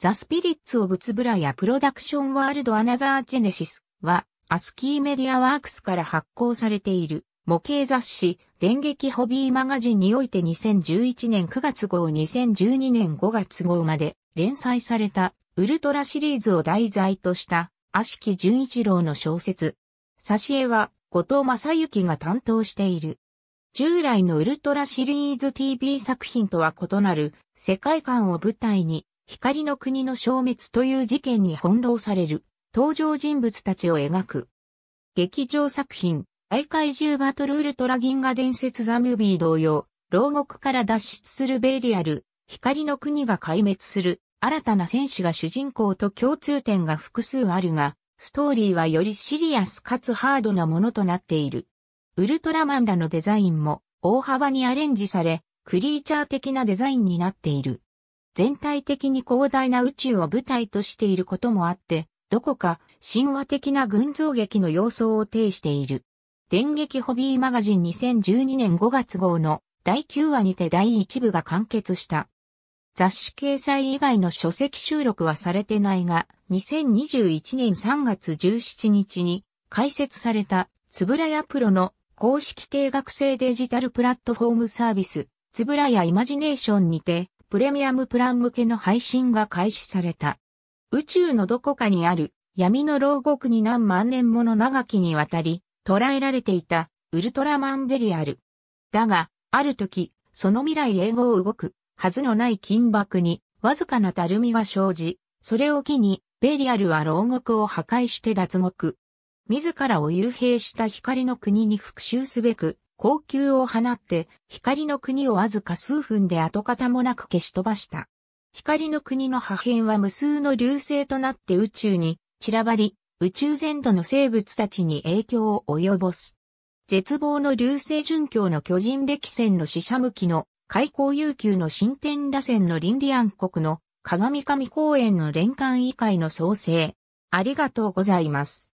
ザ・スピリッツ・オブ・ツブラやプロダクション・ワールド・アナザー・ジェネシスは、アスキーメディアワークスから発行されている模型雑誌、電撃ホビーマガジンにおいて2011年9月号2012年5月号まで連載されたウルトラシリーズを題材とした悪しき純一郎の小説。挿絵は後藤正幸が担当している。従来のウルトラシリーズ TV 作品とは異なる世界観を舞台に光の国の消滅という事件に翻弄される登場人物たちを描く。劇場作品、愛怪獣バトルウルトラ銀河伝説ザムービー同様、牢獄から脱出するベイリアル、光の国が壊滅する、新たな戦士が主人公と共通点が複数あるが、ストーリーはよりシリアスかつハードなものとなっている。ウルトラマンらのデザインも大幅にアレンジされ、クリーチャー的なデザインになっている。全体的に広大な宇宙を舞台としていることもあって、どこか神話的な群像劇の様相を呈している。電撃ホビーマガジン2012年5月号の第9話にて第1部が完結した。雑誌掲載以外の書籍収録はされてないが、2021年3月17日に開設されたつぶらやプロの公式定額制デジタルプラットフォームサービス、つぶらやイマジネーションにて、プレミアムプラン向けの配信が開始された。宇宙のどこかにある闇の牢獄に何万年もの長きにわたり捉えられていたウルトラマンベリアル。だが、ある時、その未来永劫動くはずのない金箔にわずかなたるみが生じ、それを機にベリアルは牢獄を破壊して脱獄。自らを幽閉した光の国に復讐すべく高級を放って、光の国をわずか数分で跡形もなく消し飛ばした。光の国の破片は無数の流星となって宇宙に散らばり、宇宙全土の生物たちに影響を及ぼす。絶望の流星殉教の巨人歴戦の死者向きの開港悠久の新天螺旋のィ理安国の鏡神公園の連関議会の創生。ありがとうございます。